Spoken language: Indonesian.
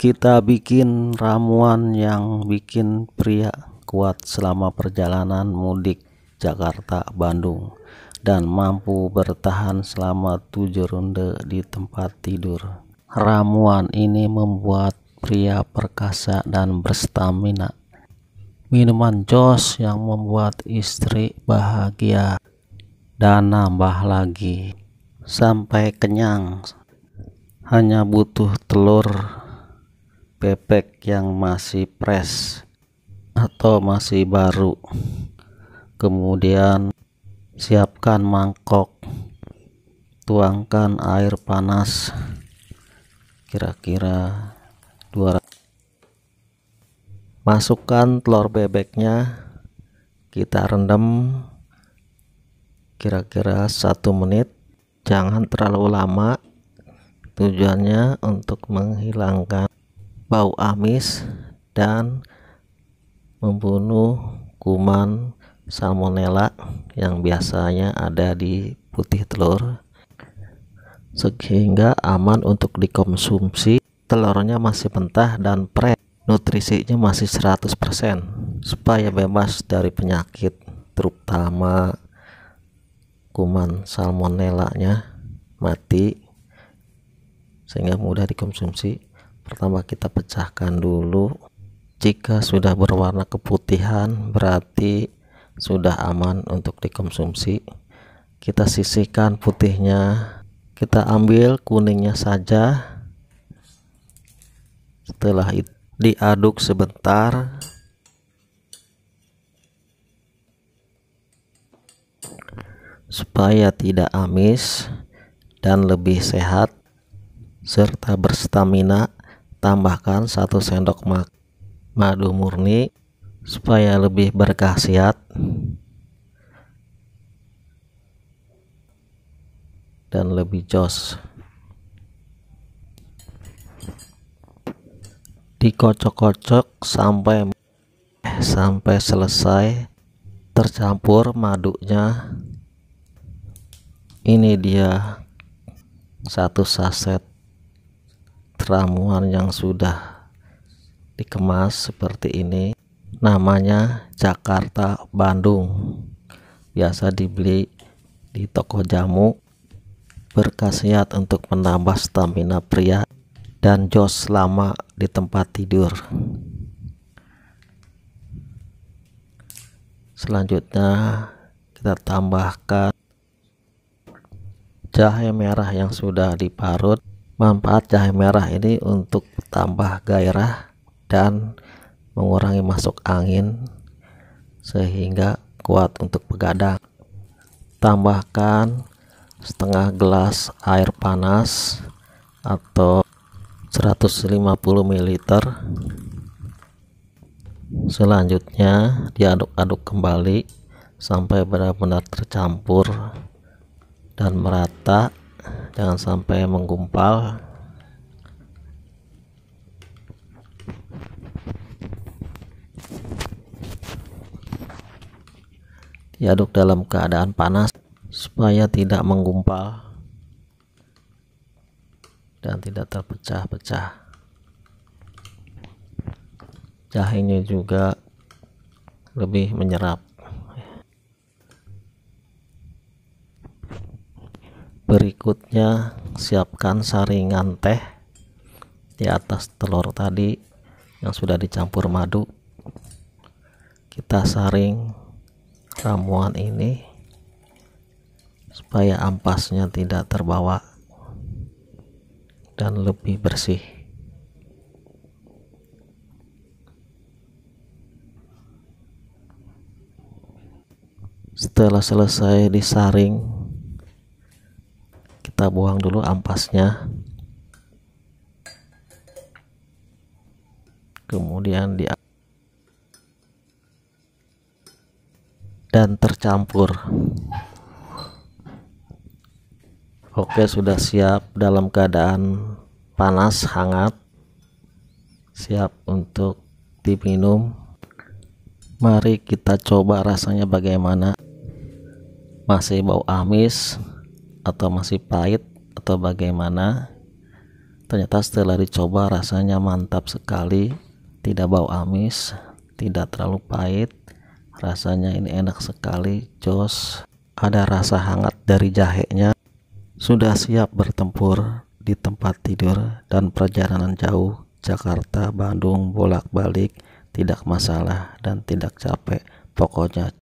kita bikin ramuan yang bikin pria kuat selama perjalanan mudik Jakarta Bandung dan mampu bertahan selama tujuh ronde di tempat tidur. Ramuan ini membuat pria perkasa dan berstamina. Minuman jos yang membuat istri bahagia dan nambah lagi sampai kenyang. Hanya butuh telur bebek yang masih fresh atau masih baru kemudian siapkan mangkok tuangkan air panas kira-kira 200 masukkan telur bebeknya kita rendam kira-kira satu menit jangan terlalu lama tujuannya untuk menghilangkan bau amis dan membunuh kuman salmonella yang biasanya ada di putih telur sehingga aman untuk dikonsumsi telurnya masih mentah dan pre nutrisinya masih 100% supaya bebas dari penyakit terutama kuman salmonellanya mati sehingga mudah dikonsumsi pertama kita pecahkan dulu jika sudah berwarna keputihan berarti sudah aman untuk dikonsumsi kita sisihkan putihnya kita ambil kuningnya saja setelah itu diaduk sebentar supaya tidak amis dan lebih sehat serta berstamina tambahkan 1 sendok madu murni supaya lebih berkhasiat dan lebih jos dikocok-kocok sampai eh, sampai selesai tercampur madunya ini dia satu saset ramuan yang sudah dikemas seperti ini namanya Jakarta Bandung biasa dibeli di toko jamu berkhasiat untuk menambah stamina pria dan jos lama di tempat tidur selanjutnya kita tambahkan jahe merah yang sudah diparut Manfaat jahe merah ini untuk tambah gairah dan mengurangi masuk angin sehingga kuat untuk begadang. Tambahkan setengah gelas air panas atau 150 ml. Selanjutnya diaduk-aduk kembali sampai benar-benar tercampur dan merata jangan sampai menggumpal diaduk dalam keadaan panas supaya tidak menggumpal dan tidak terpecah-pecah jahenya juga lebih menyerap berikutnya siapkan saringan teh di atas telur tadi yang sudah dicampur madu kita saring ramuan ini supaya ampasnya tidak terbawa dan lebih bersih setelah selesai disaring buang dulu ampasnya kemudian di dan tercampur oke sudah siap dalam keadaan panas hangat siap untuk diminum mari kita coba rasanya bagaimana masih bau amis atau masih pahit atau bagaimana ternyata setelah dicoba rasanya mantap sekali tidak bau amis tidak terlalu pahit rasanya ini enak sekali jos ada rasa hangat dari jahenya sudah siap bertempur di tempat tidur dan perjalanan jauh Jakarta Bandung bolak-balik tidak masalah dan tidak capek pokoknya